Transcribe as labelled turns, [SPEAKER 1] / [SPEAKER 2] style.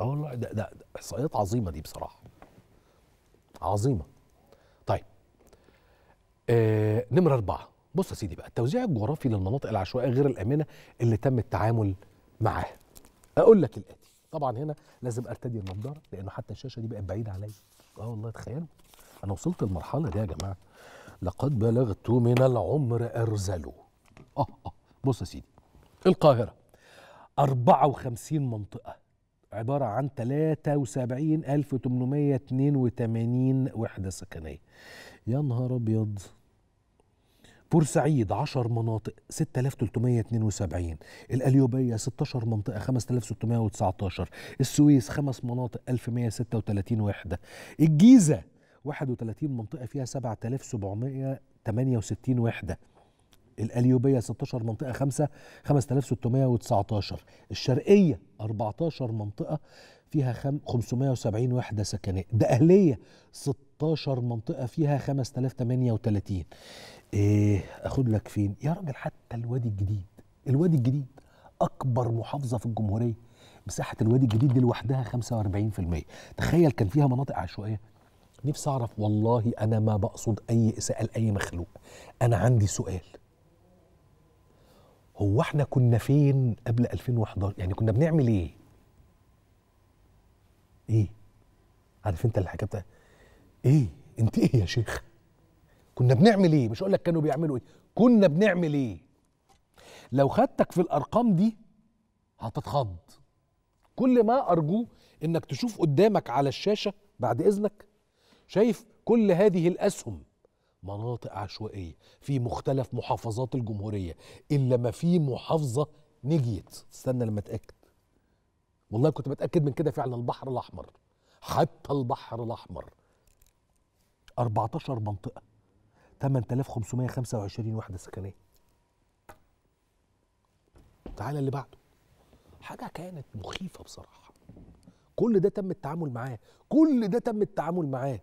[SPEAKER 1] اه والله ده, ده, احصائيات عظيمه دي بصراحه عظيمه طيب آه نمره اربعه بص يا سيدي بقى التوزيع الجغرافي للمناطق العشوائيه غير الامنه اللي تم التعامل معاها اقول لك الاتي طبعا هنا لازم ارتدي النضاره لانه حتى الشاشه دي بقت بعيده عليا اه والله تخيلوا انا وصلت المرحله دي يا جماعه لقد بلغت من العمر ارزلوا اه اه بص يا سيدي القاهره 54 منطقه عبارة عن 73882 وحدة سكنية يا نهار أبيض بورسعيد 10 مناطق 6372 القليوبية 16 منطقة 5619 السويس 5 مناطق 1136 وحدة الجيزة 31 منطقة فيها 7768 وحدة الأليوبية 16 منطقة 5 5619 الشرقية 14 منطقة فيها 570 وحدة سكنية ده أهلية 16 منطقة فيها 5038 إيه أخد لك فين يا راجل حتى الوادي الجديد الوادي الجديد أكبر محافظة في الجمهورية مساحة الوادي الجديد دي لوحدها 45% تخيل كان فيها مناطق عشوائية نفسي أعرف والله أنا ما بقصد أي إساءة لأي مخلوق أنا عندي سؤال هو احنا كنا فين قبل 2011 يعني كنا بنعمل ايه ايه عارف انت اللي حكيتها ايه انت ايه يا شيخ كنا بنعمل ايه مش اقول لك كانوا بيعملوا ايه كنا بنعمل ايه لو خدتك في الارقام دي هتتخض كل ما ارجوه انك تشوف قدامك على الشاشه بعد اذنك شايف كل هذه الاسهم مناطق عشوائيه في مختلف محافظات الجمهوريه الا ما في محافظه نجيت استنى لما اتاكد والله كنت متاكد من كده فعلا البحر الاحمر حتى البحر الاحمر 14 منطقه 8525 وحده سكنيه تعالى اللي بعده حاجه كانت مخيفه بصراحه كل ده تم التعامل معاه كل ده تم التعامل معاه